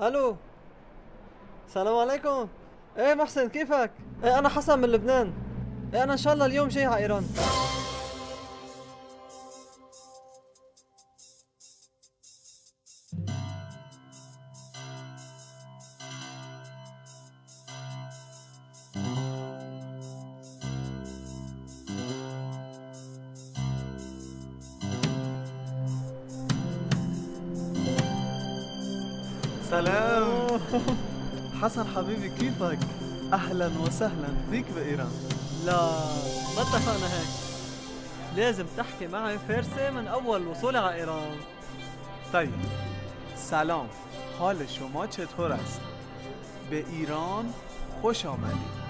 الو السلام عليكم ايه محسن كيفك؟ ايه انا حسن من لبنان ايه انا ان شاء الله اليوم جاي على ايران كيفك؟ اهلا وسهلا فيك بإيران لا ما اتفقنا هيك لازم تحكي معي فارسي من اول وصولي على ايران طيب سلام حال شما چطور است؟ به ایران خوش آمدید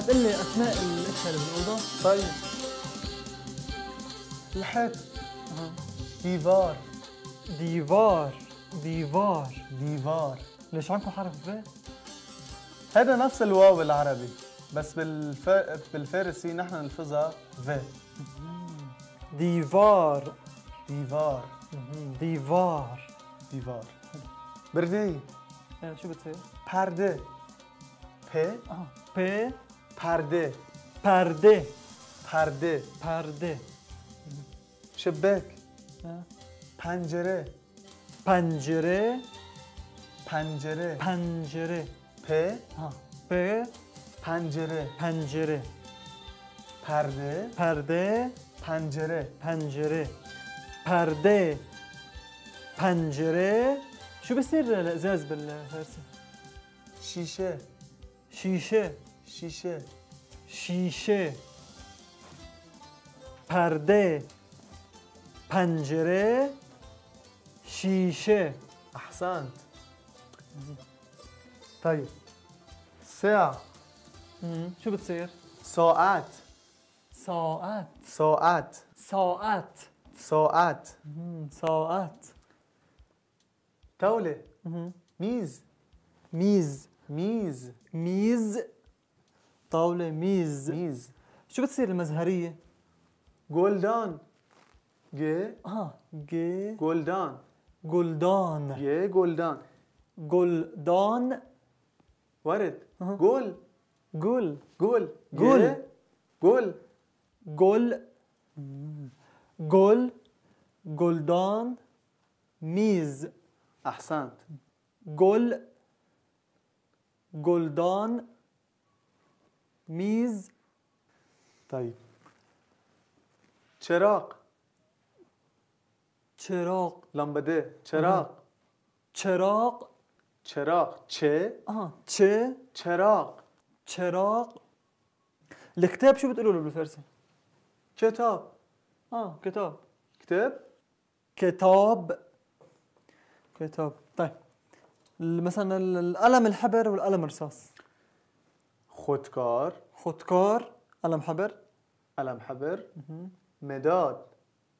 تقول لي اسماء الاكشن اللي بالاوضه طيب لحقت ديفار ديفار ديفار ديفار ليش عندكم حرف ب؟ هذا نفس الواو بالعربي بس بالف... بالفارسي نحن نلفظها ف ديفار ديفار ديفار ديفار بردي إيه، شو بتصير؟ باردي بي اه بي پرده پرده پرده پرده شبک پنجره پنجره پنجره پنجره پ پ پنجره پنجره پرده پرده پنجره پنجره پرده پنجره شو بسیر بصير لازاز بالفارسي شیشه شیشه شیشه شیشه پرده پنجره شیشه احسنت طيب ساعة شو بتصير؟ ساعت، ساعت، ساعت، ساعت، ساعت، ساعات ساعات طاولة میز میز ميز ميز طاولة ميز ميز شو بتصير المزهرية؟ جولدان جي اه جي جولدان جولدان جي جولدان جولدان ورد جول جول جول جول جول جول جول جولدان ميز أحسنت جول جولدان ميز طيب چراغ چراغ لمبده چراغ چراغ چراغ چه اه چه چراغ چراغ الكتاب شو بتقولوا له بالفارسي كتاب اه كتاب كتاب كتاب كتاب طيب مثلا القلم الحبر والقلم الرصاص خودکار خودکار قلم حبر قلم حبر مداد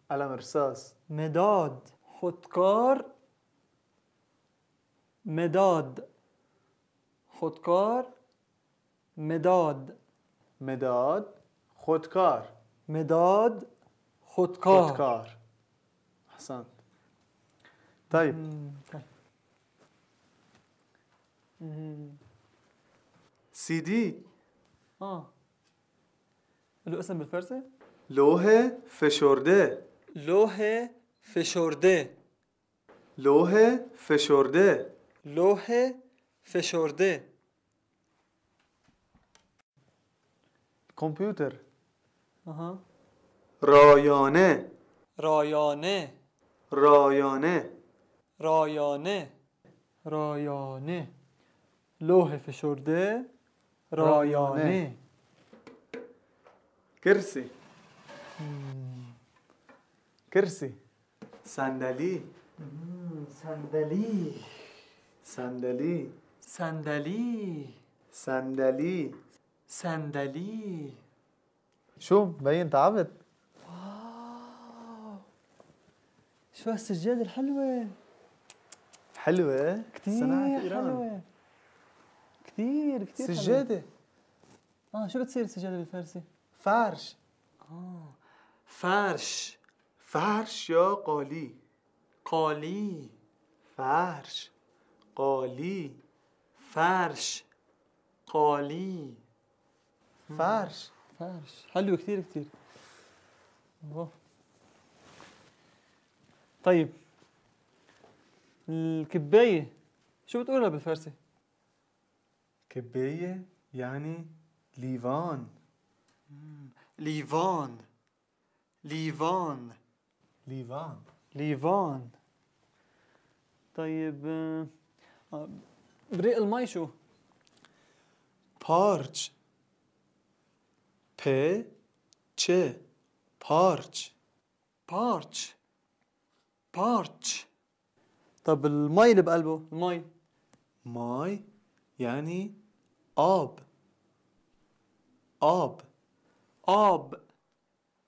قلم رصاص مداد خودکار مداد خودکار مداد مداد خودکار مداد خودکار خودکار احسنت طيب مم. طيب. سی دی آه لو اسم بالفرسه لوح فشرده لوه فشرده لوه فشرده لوه فشرده کامپیوتر آها رایانه رایانه رایانه رایانه رایانه لوه فشرده رایانه کرسی کرسی صندلی صندلی صندلی صندلی صندلی صندلی شو مبين تعبت واو شو هالسجاد الحلوة حلوة كتير حلوة كثير كثير سجاده حلوة. اه شو بتصير السجاده بالفارسي؟ فارش اه فارش فارش يا قالي قالي فارش قالي فارش قالي فارش فارش حلو كثير كثير طيب الكباية شو بتقولها بالفارسي؟ كباية يعني ليفان ليفان ليفان ليفان ليفان طيب بريق آه، المي شو؟ بارج بي تشي بارج بارج بارج طب المي اللي بقلبه المي ماي یعنی آب آب آب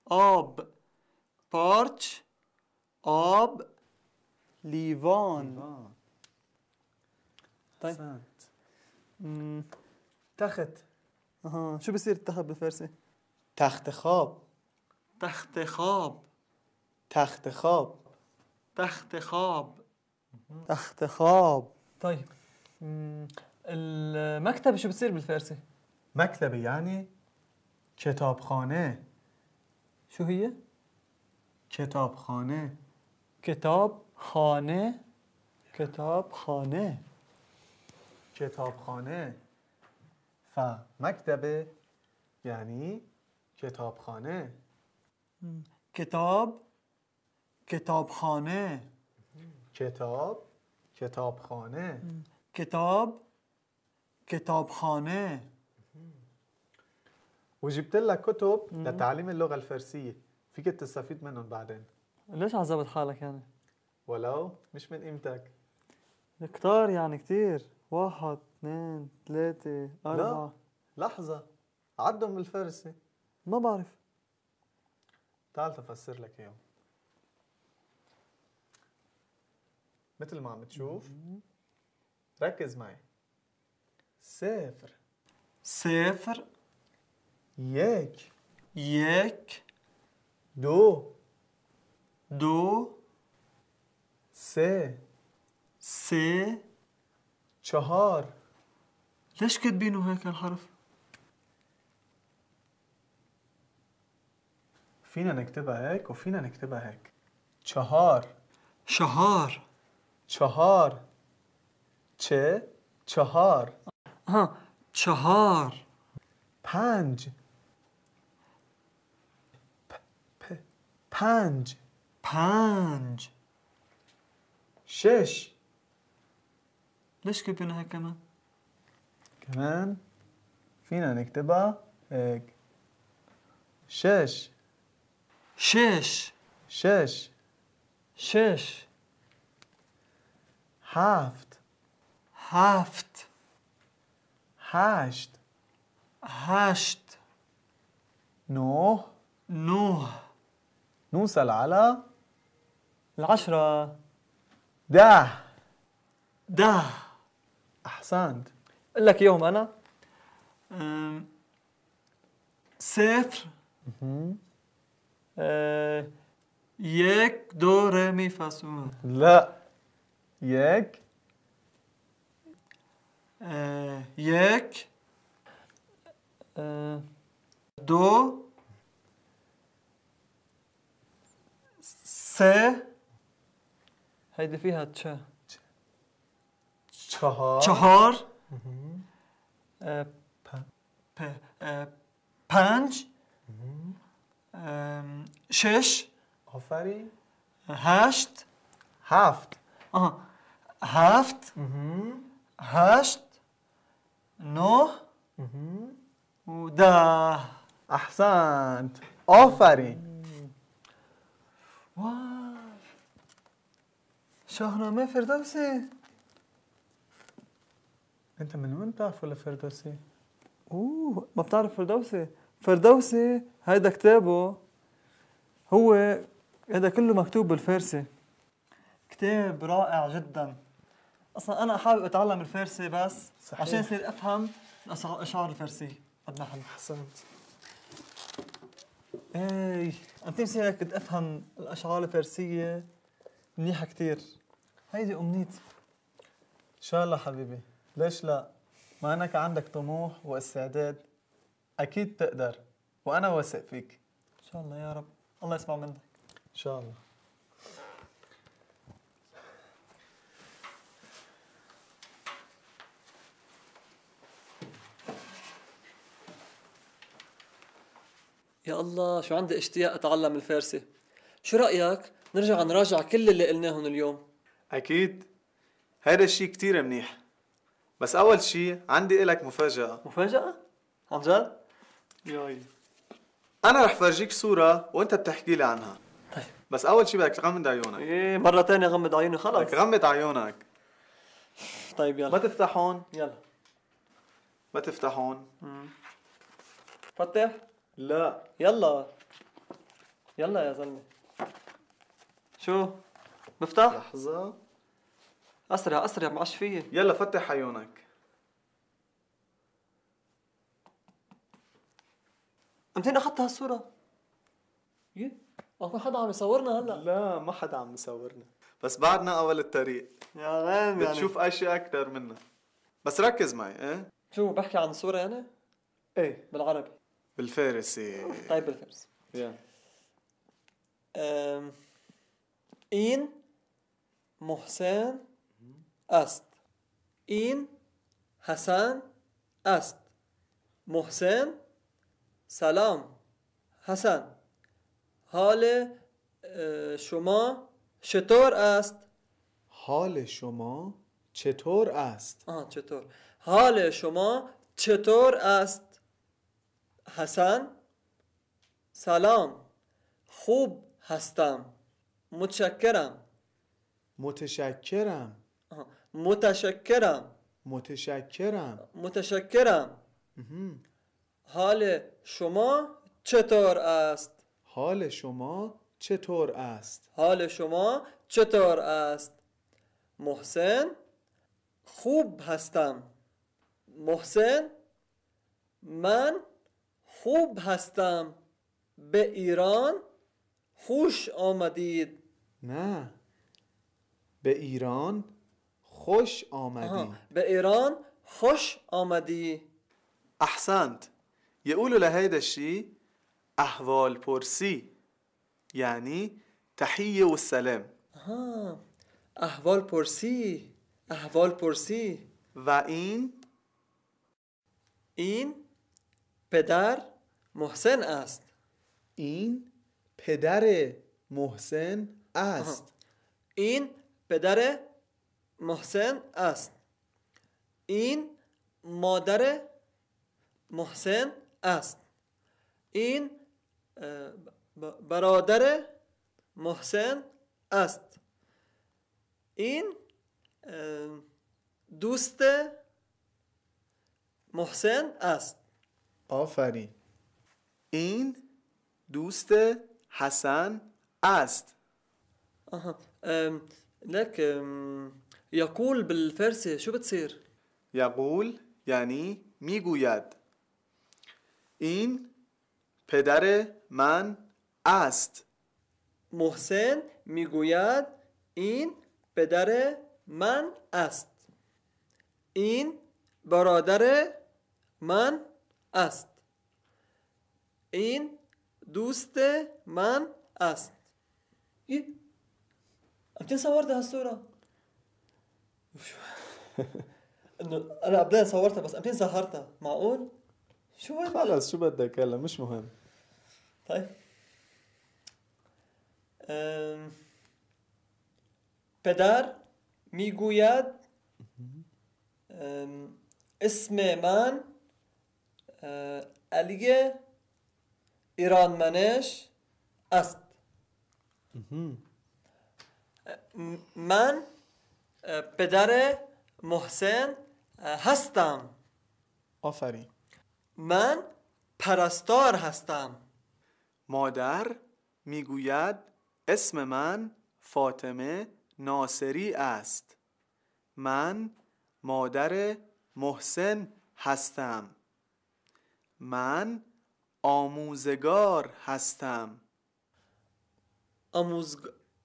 آب پارچ آب لیوان طيب تخت اها شو بصير بالفارسي؟ تخت خواب تخت خواب تخت خواب تخت خواب تخت خواب المکتب شو بتصیر بالفارسی؟ مکتبه یعنی کتابخانه شو هی؟ کتابخانه کتاب خانه کتاب خانه کتابخانه ف خانه یعنی کتابخانه کتاب کتابخانه کتاب کتابخانه کتاب كتابخانه وجبت لك كتب لتعليم اللغه الفارسيه فيك تستفيد منهم بعدين ليش عذبت حالك يعني ولو مش من قيمتك كتار يعني كتير واحد اثنين ثلاثة أربعة لا لحظة عدهم بالفارسي ما بعرف تعال تفسر لك اياهم مثل ما عم تشوف ركز معي صفر صفر یک یک دو دو سه سه چهار ليش كاتبينه هيك الحرف؟ فينا نكتبها هيك وفينا نكتبها هيك چهار شهار چهار چه چهار ها چهار پنج پ پ پنج پنج شش که كبينها كمان؟ فينا نكتبها هيك شش شش شش شش هفت هفت هشت هشت نوه نوه نوصل على العشرة ده ده أحسنت أقول لك إياهم أنا أم... صفر أه... يك دو ري مي لا يك یک دو سه هیدفی هد چهار چهار پنج شش آفری هشت هفت هفت هشت نو و ده احسنت آفرین وای شاهنامه فردوسی انت من وين بتعرف ولا فردوسي؟ اوه ما بتعرف فردوسي فردوسي هيدا كتابه هو هذا كله مكتوب بالفارسي كتاب رائع جدا اصلا انا حابب اتعلم الفارسي بس صحيح. عشان اصير افهم الاشعار الفارسيه قد ما احسنت اي عم تمسي هيك كنت افهم الاشعار الفارسيه منيحه كثير هيدي امنيتي ان شاء الله حبيبي ليش لا ما انك عندك طموح واستعداد اكيد تقدر وانا واثق فيك ان شاء الله يا رب الله يسمع منك ان شاء الله يا الله شو عندي اشتياق اتعلم الفارسي شو رايك نرجع نراجع كل اللي قلناهم اليوم اكيد هيدا الشيء كتير منيح بس اول شيء عندي لك مفاجاه مفاجاه عن جد ياي انا رح فرجيك صوره وانت بتحكي لي عنها طيب بس اول شيء بدك تغمض عيونك ايه مره تانية غمض عيوني خلص بدك غمض عيونك طيب يلا ما تفتح هون يلا ما تفتح هون فتح لا يلا يلا يا زلمه شو مفتاح لحظه اسرع اسرع عادش فيي يلا فتح عيونك أمتين اخذت هالصوره يه اكو حدا عم يصورنا هلا لا ما حدا عم يصورنا بس بعدنا اول الطريق يا غيم يعني بتشوف اشياء اكثر منا بس ركز معي ايه شو بحكي عن صوره انا؟ ايه بالعربي بالفارسی طیب بالفارسی این محسن است این حسن است محسن سلام حسن حال شما چطور است حال شما چطور است آه چطور حال شما چطور است حسن سلام خوب هستم متشکرم متشکرم متشکرم متشکرم متشکرم حال شما چطور است حال شما چطور است حال شما چطور است محسن خوب هستم محسن من خوب هستم به ایران خوش آمدید نه به ایران خوش آمدی به ایران خوش آمدی یه اولو لهذا الشیء احوال پرسی یعنی و و سلم احوال پرسی احوال پرسی و این این پدر محسن است این پدر محسن است این پدر محسن است این مادر محسن است این برادر محسن است این دوست محسن است آفرین این دوست حسن است آها نک. لک شو بتصیر؟ یقول یعنی میگوید این پدر من است محسن میگوید این پدر من است این برادر من است این دوست من است ای إيه؟ امتى صورت هالصورة؟ انه انا قبلها صورتها بس امتين سهرتها معقول؟ شو هذا؟ خلص شو بدك هلا مش مهم طيب أم... ميغوياد اسمي اسم من أه، أليه ایرانمنش است من پدر محسن هستم آفرین من پرستار هستم مادر میگوید اسم من فاطمه ناصری است من مادر محسن هستم من آموزگار هستم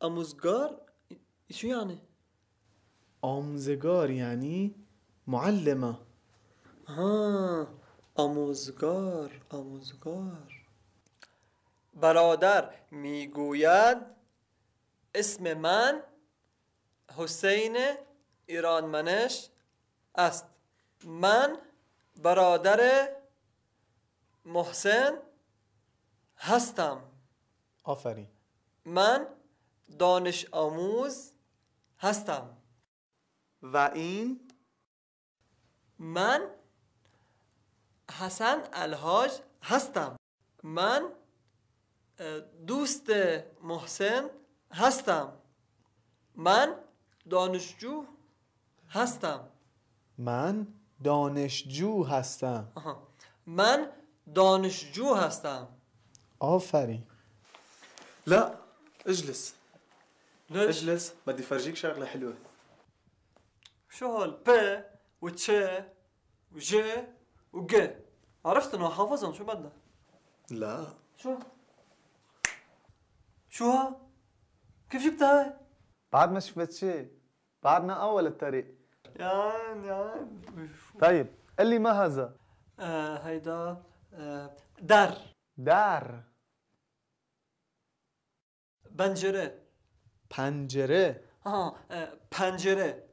آموزگار چی یعنی؟ آموزگار یعنی معلمه ها آموزگار آموزگار برادر میگوید اسم من حسین ایرانمنش است من برادر محسن هستم آفرین من دانش آموز هستم و این من حسن الهاج هستم من دوست محسن هستم من دانشجو هستم من دانشجو هستم من دانشجو هستم آفرین لا اجلس ليش؟ اجلس بدي فرجيك شغلة حلوة شو هول ب ج و وج عرفت انه حافظهم شو بدنا؟ لا شو؟ شو ها؟ كيف جبتها هاي؟ بعد ما شفت شيء بعدنا اول الطريق يا عين يا عين طيب قل لي ما هذا؟ آه هيدا در در پنجره پنجره آه پنجره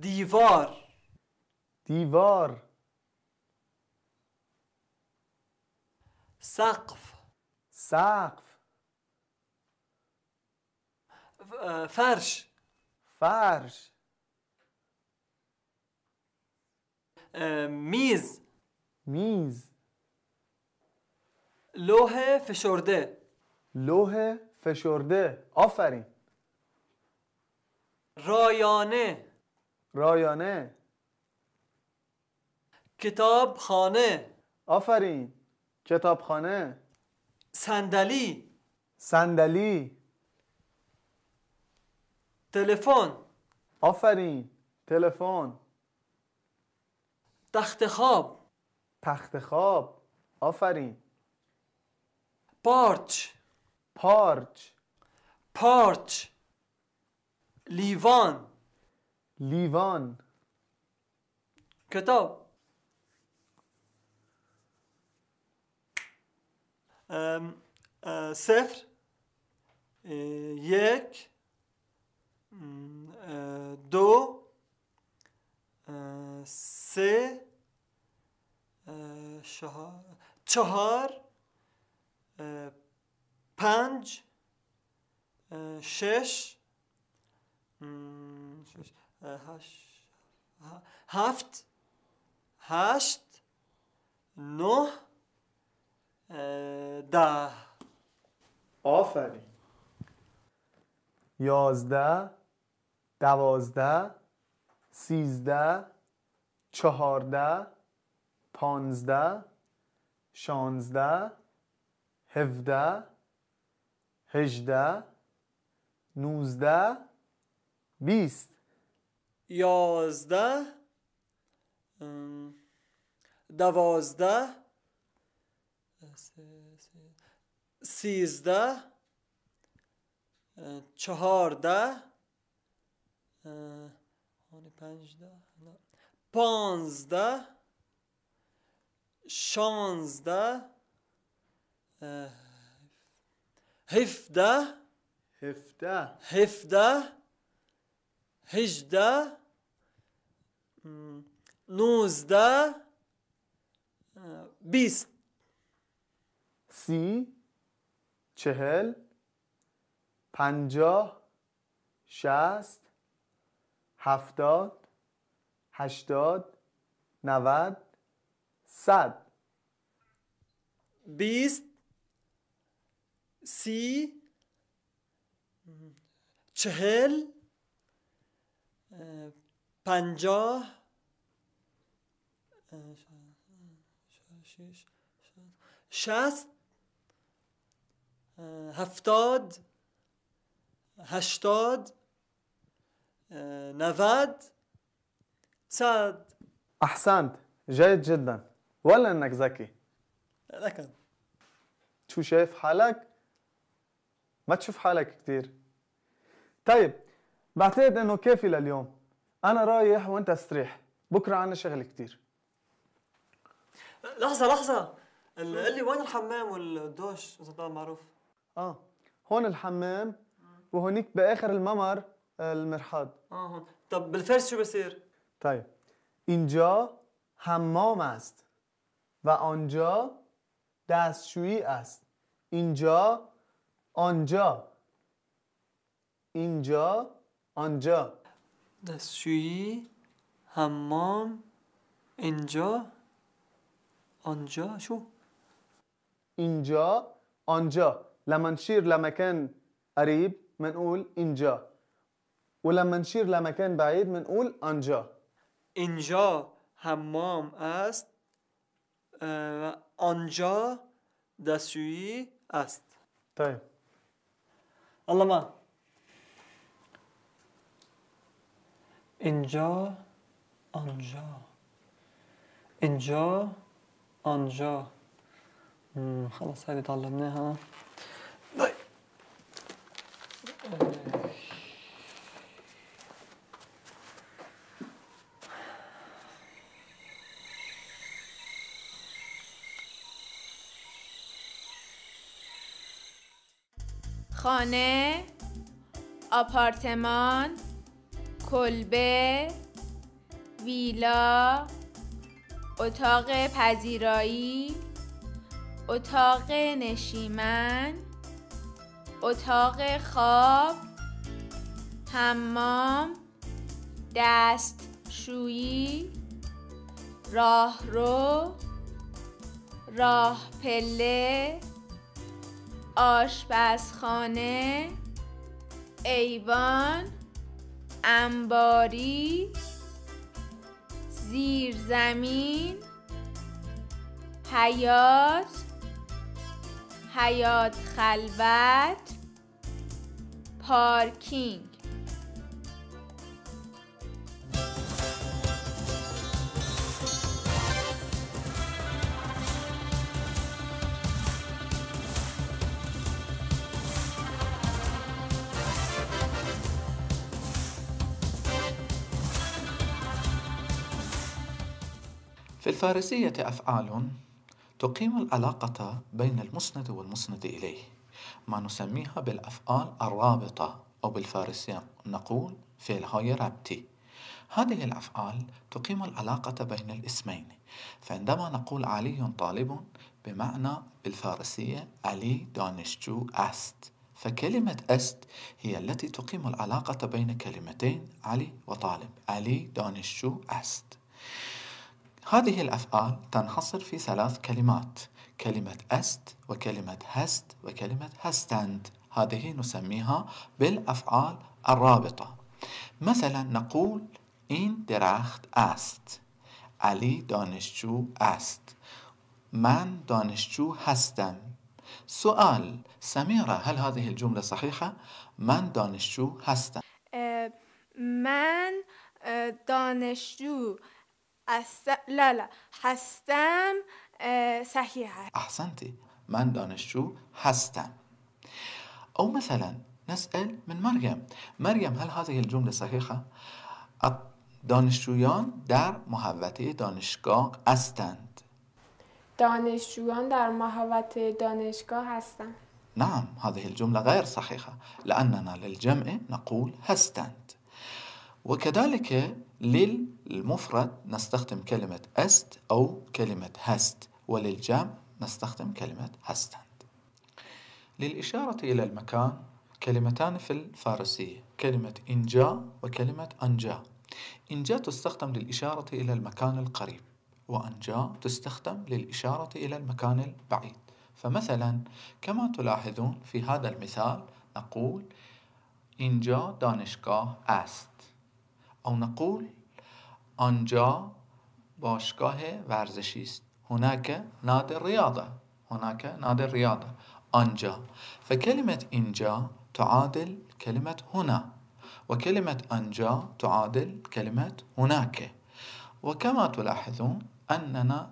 دیوار دیوار سقف سقف فرش فرش میز میز لوح فشرده لوح فشرده آفرین رایانه رایانه کتابخانه آفرین کتابخانه صندلی صندلی تلفن آفرین تلفن تخت خواب تخت خواب آفرین پارچ پارچ پارچ لیوان لیوان کتاب صفر یک چهار پنج شش هفت هشت نه ده آفرین یازده دوازده سیزده چهارده پانزده شانزده هفده هجده نوزده بیست یازده دوازده سیزده چهارده پانزده شانزده هفده هفده هفده هجده نوزده بیست سی چهل پنجاه شست هفتاد هشتاد نود صد بیست سی چهل پنجاه شست هفتاد هشتاد نود صد احسنت جيد جدا ولا انك ذكي ذكر شو شايف حالك ما تشوف حالك كثير طيب بعتقد انه كافي لليوم انا رايح وانت استريح بكره عنا شغل كثير لحظه لحظه قل لي وين الحمام والدوش اذا طلع معروف اه هون الحمام وهونيك باخر الممر المرحاض اه هون طب بالفيرست شو بصير طيب اینجا حمام است و آنجا دستشویی است اینجا آنجا اینجا آنجا دستشویی حمام اینجا آنجا شو اینجا آنجا لما من اول اینجا و انجا شیر نشیر بعید من اول آنجا اینجا، حمام است آه، آنجا دستشویی است طيب الله ما اینجا آنجا اینجا آنجا خلاص هذه تعلمناها طيب خانه آپارتمان کلبه ویلا اتاق پذیرایی اتاق نشیمن اتاق خواب حمام دستشویی راهرو راه پله آشپزخانه ایوان انباری زیرزمین حیات حیات خلوت پارکینگ في الفارسية أفعال تقيم العلاقة بين المسند والمسند إليه ما نسميها بالأفعال الرابطة أو بالفارسية نقول في الهاي ربطي هذه الأفعال تقيم العلاقة بين الاسمين فعندما نقول علي طالب بمعنى بالفارسية علي دانشجو است فكلمة أست هي التي تقيم العلاقة بين كلمتين علي وطالب علي دانشجو أست هذه الأفعال تنحصر في ثلاث كلمات كلمة أست وكلمة هست وكلمة هستند هذه نسميها بالأفعال الرابطة مثلا نقول إن درخت است علي دانشجو است من دانشجو هستم سؤال سميرة هل هذه الجملة صحيحة؟ من دانشجو هستم أه، من أه، دانشجو أس... لا لا هستم آه، صحيحة أحسنتي من دانشجو هستم أو مثلا نسأل من مريم مريم هل هذه الجملة صحيحة؟ دانشجویان در محوطه دانشگاه هستند دانشجویان در محوطه دانشگاه هستند نعم هذه الجملة غير صحيحة لأننا للجمع نقول هستند وكذلك لل المفرد نستخدم كلمة است أو كلمة هست وللجام نستخدم كلمة هستند للإشارة إلى المكان كلمتان في الفارسية كلمة إنجا وكلمة أنجا إنجا تستخدم للإشارة إلى المكان القريب وأنجا تستخدم للإشارة إلى المكان البعيد فمثلا كما تلاحظون في هذا المثال نقول إنجا دانشكا است أو نقول آنجا باشگاه ورزشی است هناك نادي رياضه هناك نادي رياضه آنجا فكلمة إنجا تعادل كلمة هنا وكلمة أنجا تعادل كلمة هناك وكما تلاحظون أننا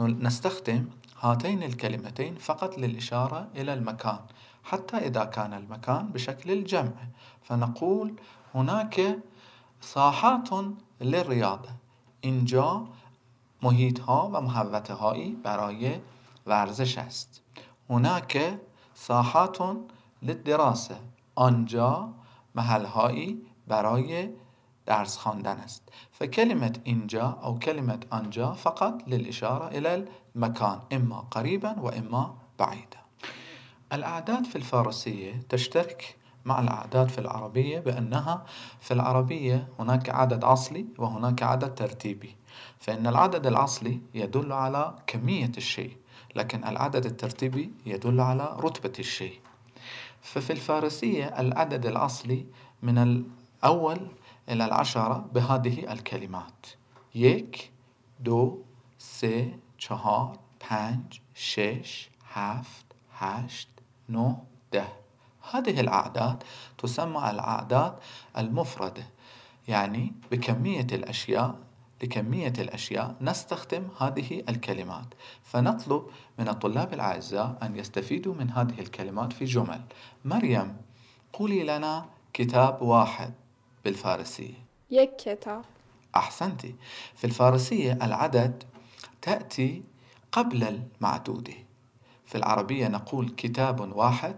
نستخدم هاتين الكلمتين فقط للإشارة إلى المكان حتى إذا كان المكان بشكل الجمع فنقول هناك ساحات لریاض اینجا محیط ها و محوطه هایی برای ورزش است هناک ساحات للدراسه آنجا محل هایی برای درس خواندن است فکلمت اینجا او کلمت آنجا فقط للاشاره الی المکان اما و اما بعیدا الاعداد فی الفارسیه تشترک مع الأعداد في العربية بأنها في العربية هناك عدد أصلي وهناك عدد ترتيبي فإن العدد الأصلي يدل على كمية الشيء لكن العدد الترتيبي يدل على رتبة الشيء ففي الفارسية العدد الأصلي من الأول إلى العشرة بهذه الكلمات يك دو سي چهار پنج شش هفت هشت نه ده هذه الأعداد تسمى الأعداد المفردة يعني بكمية الأشياء لكمية الأشياء نستخدم هذه الكلمات فنطلب من الطلاب الأعزاء أن يستفيدوا من هذه الكلمات في جمل مريم قولي لنا كتاب واحد بالفارسية يك كتاب أحسنت في الفارسية العدد تأتي قبل المعدودة في العربية نقول كتاب واحد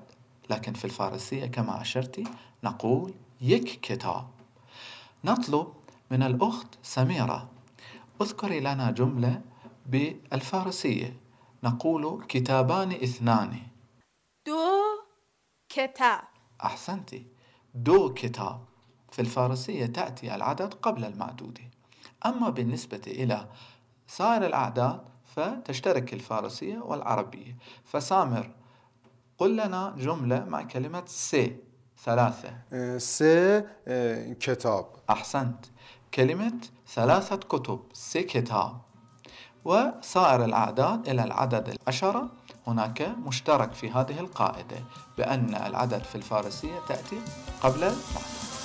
لكن في الفارسية كما أشرت نقول يك كتاب نطلب من الأخت سميرة اذكري لنا جملة بالفارسية نقول كتابان اثنان دو كتاب أحسنت دو كتاب في الفارسية تأتي العدد قبل المعدود أما بالنسبة إلى سائر الأعداد فتشترك الفارسية والعربية فسامر قل لنا جملة مع كلمة سي ثلاثة آه، سي آه، كتاب أحسنت كلمة ثلاثة كتب سي كتاب وسائر الأعداد إلى العدد العشرة هناك مشترك في هذه القاعدة بأن العدد في الفارسية تأتي قبل العدد